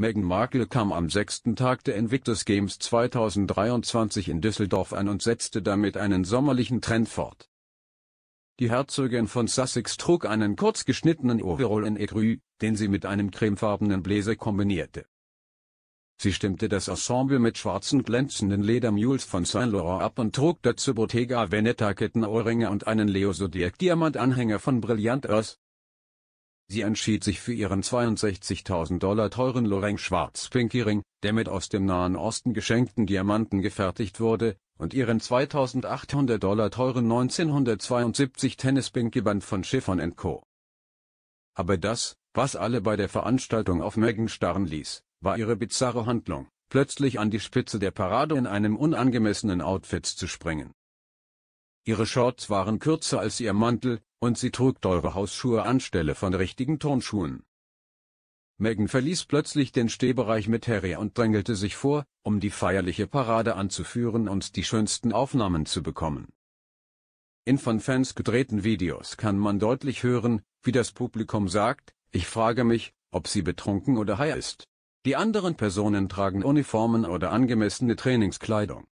Meghan Markle kam am sechsten Tag der Invictus Games 2023 in Düsseldorf an und setzte damit einen sommerlichen Trend fort. Die Herzogin von Sussex trug einen kurz geschnittenen Overall in Egrü, den sie mit einem cremefarbenen Bläser kombinierte. Sie stimmte das Ensemble mit schwarzen glänzenden Ledermules von Saint Laurent ab und trug dazu Bottega Veneta Kettenohrringe und einen Leo Zodiac Diamant Anhänger von Brilliant Earth, Sie entschied sich für ihren 62.000 Dollar teuren Lorraine Schwarz Pinky Ring, der mit aus dem Nahen Osten geschenkten Diamanten gefertigt wurde, und ihren 2.800 Dollar teuren 1972 Tennis Pinky Band von Chiffon Co. Aber das, was alle bei der Veranstaltung auf Megan starren ließ, war ihre bizarre Handlung, plötzlich an die Spitze der Parade in einem unangemessenen Outfit zu springen. Ihre Shorts waren kürzer als ihr Mantel, und sie trug teure Hausschuhe anstelle von richtigen Turnschuhen. Megan verließ plötzlich den Stehbereich mit Harry und drängelte sich vor, um die feierliche Parade anzuführen und die schönsten Aufnahmen zu bekommen. In von Fans gedrehten Videos kann man deutlich hören, wie das Publikum sagt, ich frage mich, ob sie betrunken oder high ist. Die anderen Personen tragen Uniformen oder angemessene Trainingskleidung.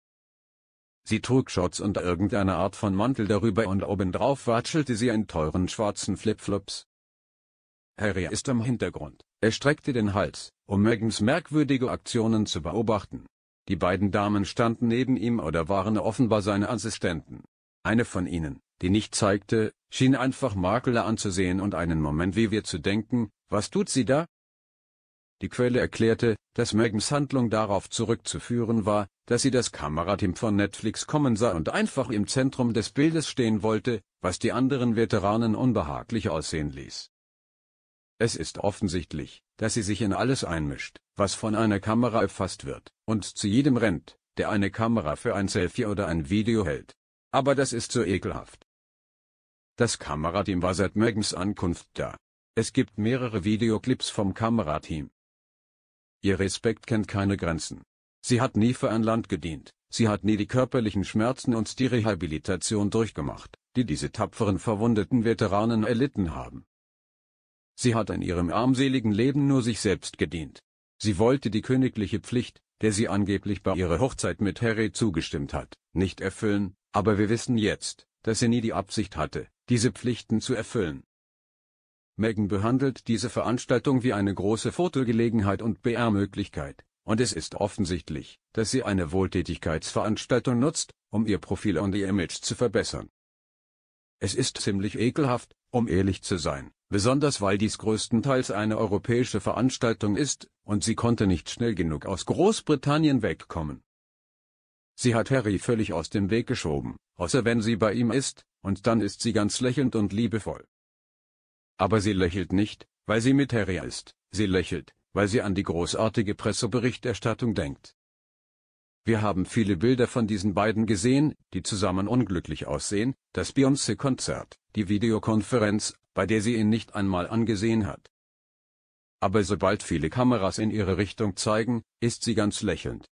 Sie trug Shorts und irgendeine Art von Mantel darüber und obendrauf watschelte sie in teuren schwarzen Flipflops. Harry ist im Hintergrund, er streckte den Hals, um Megans merkwürdige Aktionen zu beobachten. Die beiden Damen standen neben ihm oder waren offenbar seine Assistenten. Eine von ihnen, die nicht zeigte, schien einfach Makler anzusehen und einen Moment wie wir zu denken, was tut sie da? Die Quelle erklärte, dass Megans Handlung darauf zurückzuführen war, dass sie das Kamerateam von Netflix kommen sah und einfach im Zentrum des Bildes stehen wollte, was die anderen Veteranen unbehaglich aussehen ließ. Es ist offensichtlich, dass sie sich in alles einmischt, was von einer Kamera erfasst wird, und zu jedem rennt, der eine Kamera für ein Selfie oder ein Video hält. Aber das ist so ekelhaft. Das Kamerateam war seit Megans Ankunft da. Es gibt mehrere Videoclips vom Kamerateam. Ihr Respekt kennt keine Grenzen. Sie hat nie für ein Land gedient, sie hat nie die körperlichen Schmerzen und die Rehabilitation durchgemacht, die diese tapferen verwundeten Veteranen erlitten haben. Sie hat in ihrem armseligen Leben nur sich selbst gedient. Sie wollte die königliche Pflicht, der sie angeblich bei ihrer Hochzeit mit Harry zugestimmt hat, nicht erfüllen, aber wir wissen jetzt, dass sie nie die Absicht hatte, diese Pflichten zu erfüllen. Megan behandelt diese Veranstaltung wie eine große Fotogelegenheit und BR-Möglichkeit, und es ist offensichtlich, dass sie eine Wohltätigkeitsveranstaltung nutzt, um ihr Profil und ihr Image zu verbessern. Es ist ziemlich ekelhaft, um ehrlich zu sein, besonders weil dies größtenteils eine europäische Veranstaltung ist, und sie konnte nicht schnell genug aus Großbritannien wegkommen. Sie hat Harry völlig aus dem Weg geschoben, außer wenn sie bei ihm ist, und dann ist sie ganz lächelnd und liebevoll. Aber sie lächelt nicht, weil sie mit Harry ist, sie lächelt, weil sie an die großartige Presseberichterstattung denkt. Wir haben viele Bilder von diesen beiden gesehen, die zusammen unglücklich aussehen, das Beyoncé-Konzert, die Videokonferenz, bei der sie ihn nicht einmal angesehen hat. Aber sobald viele Kameras in ihre Richtung zeigen, ist sie ganz lächelnd.